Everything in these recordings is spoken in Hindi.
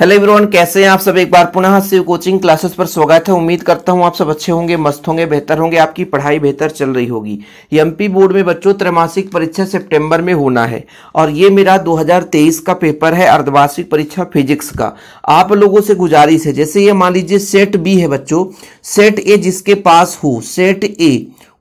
हेलो एवरीवन कैसे हैं आप सब एक बार पुनः शिव कोचिंग क्लासेस पर स्वागत है उम्मीद करता हूं आप सब अच्छे होंगे मस्त होंगे बेहतर होंगे आपकी पढ़ाई बेहतर चल रही होगी एमपी बोर्ड में बच्चों त्रैमासिक परीक्षा सितंबर में होना है और ये मेरा 2023 का पेपर है अर्धवार्षिक परीक्षा फिजिक्स का आप लोगों से गुजारिश है जैसे ये मान लीजिए सेट बी है बच्चों सेट ए जिसके पास हो सेट ए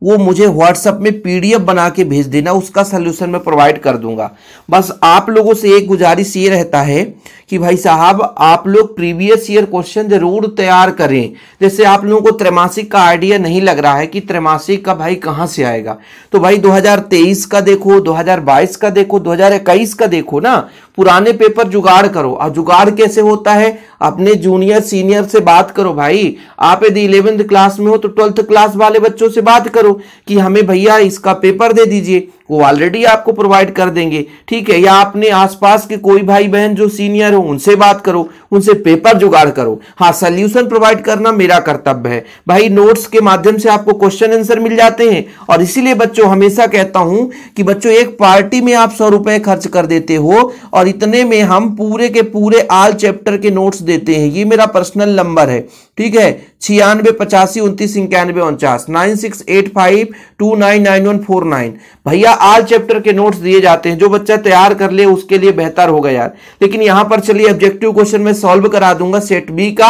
वो मुझे व्हाट्सएप में पीडीएफ बना के भेज देना उसका सोल्यूशन मैं प्रोवाइड कर दूंगा बस आप लोगों से एक गुजारिश ये रहता है कि भाई साहब आप लोग प्रीवियस ईयर क्वेश्चन जरूर तैयार करें जैसे आप लोगों को त्रैमासिक का आइडिया नहीं लग रहा है कि त्रैमासिक का भाई कहाँ से आएगा तो भाई 2023 का देखो 2022 का देखो 2021 का देखो ना पुराने पेपर जुगाड़ करो और जुगाड़ कैसे होता है अपने जूनियर सीनियर से बात करो भाई आप यदि इलेवेंथ क्लास में हो तो ट्वेल्थ क्लास वाले बच्चों से बात करो कि हमें भैया इसका पेपर दे दीजिए वो ऑलरेडी आपको प्रोवाइड कर देंगे ठीक है या आपने आसपास के कोई भाई बहन जो सीनियर हो उनसे बात करो उनसे पेपर जुगाड़ करो हाँ सोल्यूशन प्रोवाइड करना मेरा कर्तव्य है भाई नोट्स के माध्यम से आपको क्वेश्चन आंसर मिल जाते हैं और इसीलिए बच्चों हमेशा कहता हूं कि बच्चों एक पार्टी में आप सौ रुपए खर्च कर देते हो और इतने में हम पूरे के पूरे आल चैप्टर के नोट्स देते हैं ये मेरा पर्सनल नंबर है ठीक है छियानवे पचासी उनतीस इक्यानवे उनचास nine six eight five two nine nine one four nine भैया आल चैप्टर के नोट्स दिए जाते हैं जो बच्चा तैयार कर ले उसके लिए बेहतर होगा यार लेकिन यहां पर चलिए ऑब्जेक्टिव क्वेश्चन में सॉल्व करा दूंगा सेट बी का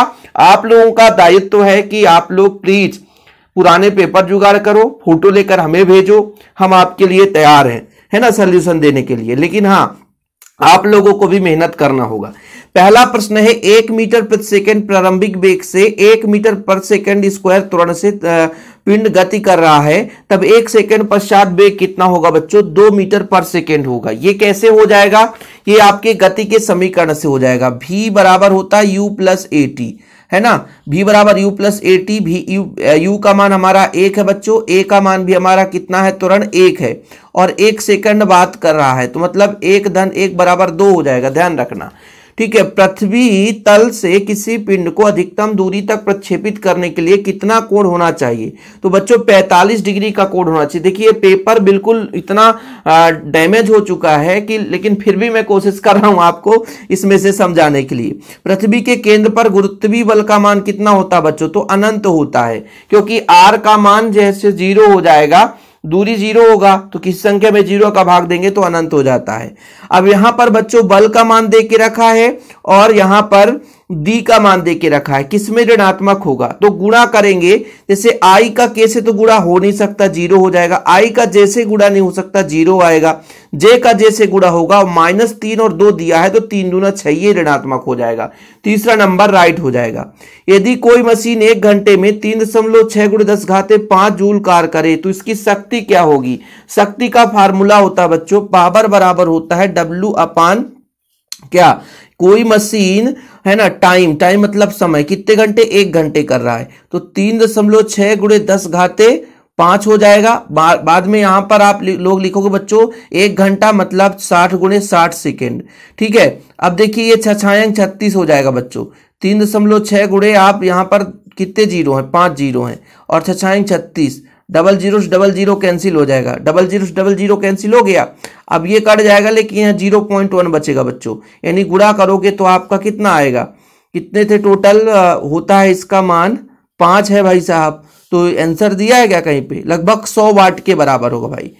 आप लोगों का दायित्व तो है कि आप लोग प्लीज पुराने पेपर जुगाड़ करो फोटो लेकर हमें भेजो हम आपके लिए तैयार हैं है ना सोल्यूशन देने के लिए लेकिन हाँ आप लोगों को भी मेहनत करना होगा पहला प्रश्न है एक मीटर प्रति सेकंड प्रारंभिक वेग से एक मीटर पर सेकंड स्क्वायर त्वरण से पिंड गति कर रहा है तब एक सेकंड पश्चात वेग कितना होगा बच्चों दो मीटर पर सेकंड होगा ये कैसे हो जाएगा ये आपके गति के समीकरण से हो जाएगा भी बराबर होता है यू प्लस ए टी है ना भी बराबर यू प्लस ए टी भी यू का मान हमारा एक है बच्चों ए का मान भी हमारा कितना है त्वरण एक है और एक सेकंड बात कर रहा है तो मतलब एक धन एक बराबर दो हो जाएगा ध्यान रखना ठीक है पृथ्वी तल से किसी पिंड को अधिकतम दूरी तक प्रक्षेपित करने के लिए कितना कोण होना चाहिए तो बच्चों 45 डिग्री का कोण होना चाहिए देखिए पेपर बिल्कुल इतना डैमेज हो चुका है कि लेकिन फिर भी मैं कोशिश कर रहा हूं आपको इसमें से समझाने के लिए पृथ्वी के केंद्र पर गुरुत्वी बल का मान कितना होता है बच्चों तो अनंत होता है क्योंकि आर का मान जैसे जीरो हो जाएगा दूरी जीरो होगा तो किस संख्या में जीरो का भाग देंगे तो अनंत हो जाता है अब यहां पर बच्चों बल का मान दे के रखा है और यहां पर डी का मान दे के रखा है किसमें ऋणात्मक होगा तो गुणा करेंगे जैसे आई का के से तो गुणा हो नहीं सकता जीरो हो जाएगा आई का जे से गुणा नहीं हो सकता जीरो आएगा जे का जे से गुणा होगा माइनस तीन और दो दिया है तो तीन दूना छह ऋणात्मक हो जाएगा तीसरा नंबर राइट हो जाएगा यदि कोई मशीन एक घंटे में तीन दशमलव छह गुण दस घाते पांच जूल कार करे तो इसकी शक्ति क्या होगी शक्ति का फार्मूला होता है बच्चों पावर बराबर होता है डब्ल्यू अपान क्या कोई मशीन है ना टाइम टाइम मतलब समय कितने घंटे एक घंटे कर रहा है तो तीन दशमलव छह गुड़े दस घाते पांच हो जाएगा बा, बाद में यहां पर आप लि, लोग लिखोगे बच्चों एक घंटा मतलब साठ गुणे साठ सेकेंड ठीक है अब देखिए ये छछायांक छत्तीस हो जाएगा बच्चों तीन दशमलव छह गुड़े आप यहां पर कितने जीरो हैं पांच जीरो हैं और छछायांक छत्तीस डबल जीरो से डबल जीरो कैंसिल हो जाएगा डबल जीरो से डबल जीरो कैंसिल हो गया अब ये कट जाएगा लेकिन यहाँ जीरो पॉइंट वन बचेगा बच्चों यानी गुड़ा करोगे तो आपका कितना आएगा कितने थे टोटल होता है इसका मान पाँच है भाई साहब तो आंसर दिया है क्या कहीं पे लगभग सौ वाट के बराबर होगा भाई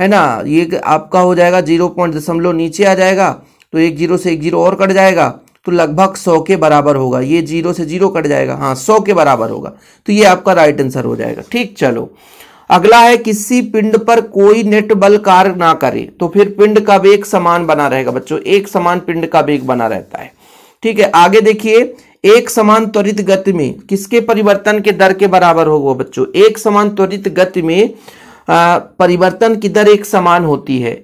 है ना ये आपका हो जाएगा जीरो पॉइंट दशमलव नीचे आ जाएगा तो एक जीरो से एक जीरो और कट जाएगा तो लगभग सौ के बराबर होगा ये जीरो से जीरो कट जाएगा हाँ सौ के बराबर होगा तो ये आपका राइट आंसर हो जाएगा ठीक चलो अगला है किसी पिंड पर कोई नेट बल कार्य ना करे तो फिर पिंड का वेग समान बना रहेगा बच्चों एक समान पिंड का वेग बना रहता है ठीक है आगे देखिए एक समान त्वरित गति में किसके परिवर्तन के दर के बराबर होगा बच्चों एक समान त्वरित गति में परिवर्तन की दर एक समान होती है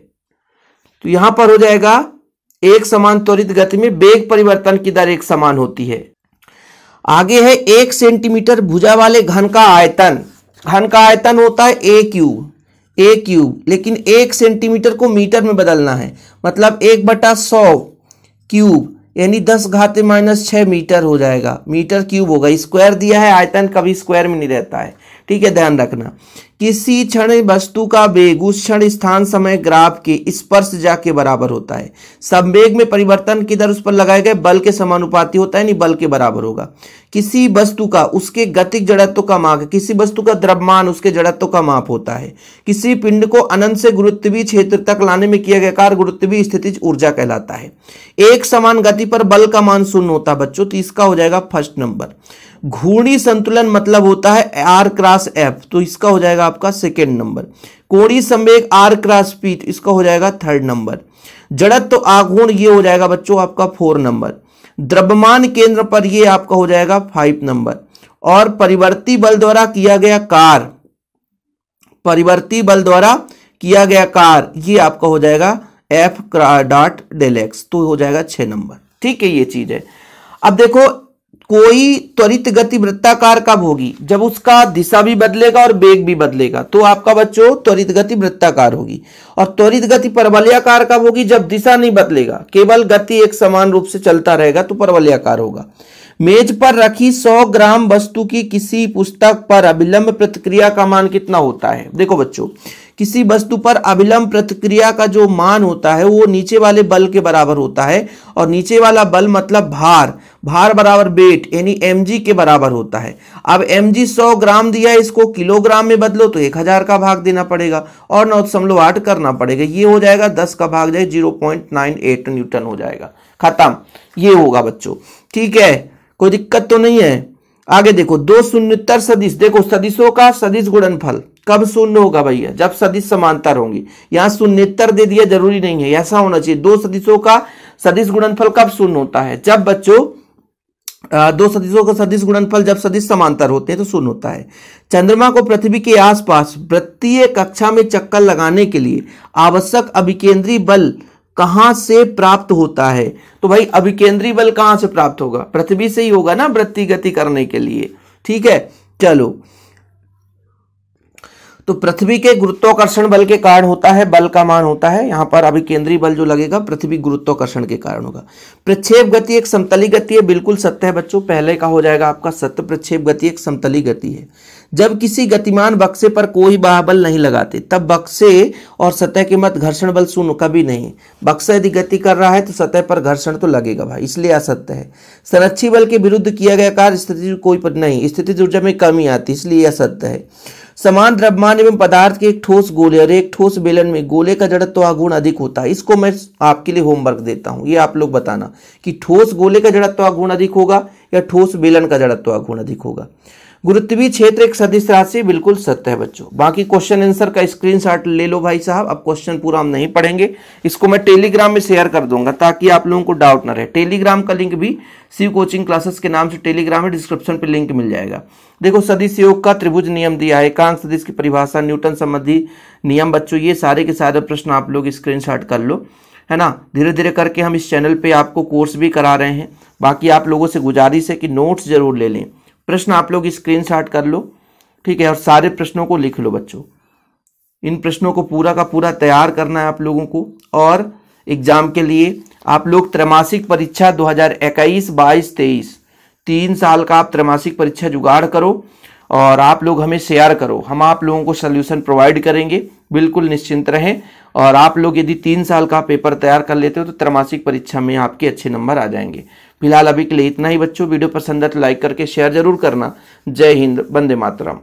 तो यहां पर हो जाएगा एक समान त्वरित गति में वेग परिवर्तन की दर एक समान होती है आगे है एक सेंटीमीटर भुजा वाले घन का आयतन घन का आयतन होता है ए क्यूब ए क्यूब लेकिन एक सेंटीमीटर को मीटर में बदलना है मतलब एक बटा सौ क्यूब यानी दस घाते माइनस छः मीटर हो जाएगा मीटर क्यूब होगा स्क्वायर दिया है आयतन कभी स्क्वायर में नहीं रहता है ठीक है ध्यान रखना किसी क्षण वस्तु का वेग उस क्षण स्थान समय ग्राफ के स्पर्श जा के बराबर होता है संवेग में परिवर्तन की दर उस पर लगाए गए बल के समानुपाती होता है नहीं बल के बराबर होगा किसी वस्तु का उसके गतिक जड़त्व का माप किसी वस्तु का द्रव्यमान उसके जड़त्व का माप होता है किसी पिंड को अनंत से गुरुत्वीय क्षेत्र तक लाने में किया गया कार्य गुरुत्वीय स्थितिज ऊर्जा कहलाता है एक समान गति पर बल का मान शून्य होता है बच्चों तो इसका हो जाएगा फर्स्ट नंबर घूर्णी संतुलन मतलब होता है आर क्रॉस एफ तो इसका हो जाएगा आपका सेकेंड नंबर कोणी संवेग आर क्रॉस पी तो इसका हो जाएगा थर्ड नंबर जड़त तो आघूर्ण ये हो जाएगा बच्चों आपका फोर नंबर द्रव्यमान केंद्र पर ये आपका हो जाएगा फाइव नंबर और परिवर्ती बल द्वारा किया गया कार परिवर्ती बल द्वारा किया गया कार ये आपका हो जाएगा एफ डॉट डेलेक्स तो हो जाएगा छः नंबर ठीक है ये चीज़ है अब देखो कोई त्वरित गति वृत्ताकार कब होगी जब उसका दिशा भी बदलेगा और वेग भी बदलेगा तो आपका बच्चों त्वरित गति वृत्ताकार होगी और त्वरित गति परवलयाकार कब होगी जब दिशा नहीं बदलेगा केवल गति एक समान रूप से चलता रहेगा तो परवलयाकार होगा मेज पर रखी 100 ग्राम वस्तु की किसी पुस्तक पर अभिलंब प्रतिक्रिया का मान कितना होता है देखो बच्चों किसी वस्तु पर अभिलंब प्रतिक्रिया का जो मान होता है वो नीचे वाले बल के बराबर होता है और नीचे वाला बल मतलब भार भार बराबर वेट यानी एम के बराबर होता है अब एम जी सौ ग्राम दिया इसको किलोग्राम में बदलो तो एक हजार का भाग देना पड़ेगा और नौ दशमलव आठ करना पड़ेगा ये हो जाएगा दस का भाग जाए zero point nine eight newton हो जाएगा खत्म ये होगा बच्चों ठीक है कोई दिक्कत तो नहीं है आगे देखो दो शून्यतर सदिश देखो सदिशों का सदिश गुणनफल कब शून्य होगा भैया जब सदिश समानता होंगी यहां शून्यतर दे दिया जरूरी नहीं है ऐसा होना चाहिए दो सदिशों का सदिश गुणनफल कब शून्य होता है जब बच्चों दो सदिशों का सदिश गुणनफल जब सदिश समांतर होते हैं तो शून्य होता है चंद्रमा को पृथ्वी के आसपास वृत्तीय कक्षा में चक्कर लगाने के लिए आवश्यक अभिकेंद्रीय बल कहां से प्राप्त होता है तो भाई अभिकेंद्रीय बल कहां से प्राप्त होगा पृथ्वी से ही होगा ना वृत्ति गति करने के लिए ठीक है चलो तो पृथ्वी के गुरुत्वाकर्षण बल के कारण होता है बल का मान होता है यहाँ पर अभी केंद्रीय बल जो लगेगा पृथ्वी गुरुत्वाकर्षण के कारण होगा प्रक्षेप गति एक समतली गति है बिल्कुल सत्य है बच्चों पहले का हो जाएगा आपका सत्य प्रक्षेप गति एक समतली गति है जब किसी गतिमान बक्से पर कोई बाहबल नहीं लगाते तब बक्से और सतह के मत घर्षण बल शून्य कभी नहीं बक्सा यदि गति कर रहा है तो सतह पर घर्षण तो लगेगा भाई इसलिए असत्य है संरक्षी बल के विरुद्ध किया गया कार्य स्थिति कोई पर नहीं स्थिति ऊर्जा में कमी आती इसलिए असत्य है समान द्रव्यमान एवं पदार्थ के एक ठोस गोले और एक ठोस बेलन में गोले का जड़त्व आगुण अधिक होता है इसको मैं आपके लिए होमवर्क देता हूं ये आप लोग बताना कि ठोस गोले का जड़त्व आगुण अधिक होगा या ठोस बेलन का जड़त्व आगुण अधिक होगा गुरुत्वीय क्षेत्र एक सदिश राशि बिल्कुल सत्य है बच्चों बाकी क्वेश्चन आंसर का शॉट ले लो भाई साहब अब क्वेश्चन पूरा हम नहीं पढ़ेंगे इसको मैं टेलीग्राम में शेयर कर दूंगा ताकि आप लोगों को डाउट ना रहे टेलीग्राम का लिंक भी शिव कोचिंग क्लासेस के नाम से टेलीग्राम में डिस्क्रिप्शन पर लिंक मिल जाएगा देखो सदिश योग का त्रिभुज नियम दिया है एकांश सदिश की परिभाषा न्यूटन संबंधी नियम बच्चों ये सारे के सारे प्रश्न आप लोग स्क्रीन कर लो है ना धीरे धीरे करके हम इस चैनल पे आपको कोर्स भी करा रहे हैं बाकी आप लोगों से गुजारिश है कि नोट्स जरूर ले लें प्रश्न आप लोग स्क्रीन कर लो ठीक है और सारे प्रश्नों को लिख लो बच्चों इन प्रश्नों को पूरा का पूरा तैयार करना है आप लोगों को और एग्जाम के लिए आप लोग त्रैमासिक परीक्षा 2021 22 23 तीन साल का आप त्रैमासिक परीक्षा जुगाड़ करो और आप लोग हमें शेयर करो हम आप लोगों को सोल्यूशन प्रोवाइड करेंगे बिल्कुल निश्चिंत रहें और आप लोग यदि तीन साल का पेपर तैयार कर लेते हो तो त्रैमासिक परीक्षा में आपके अच्छे नंबर आ जाएंगे फिलहाल अभी के लिए इतना ही बच्चों वीडियो पसंद है तो लाइक करके शेयर जरूर करना जय हिंद वंदे मातरम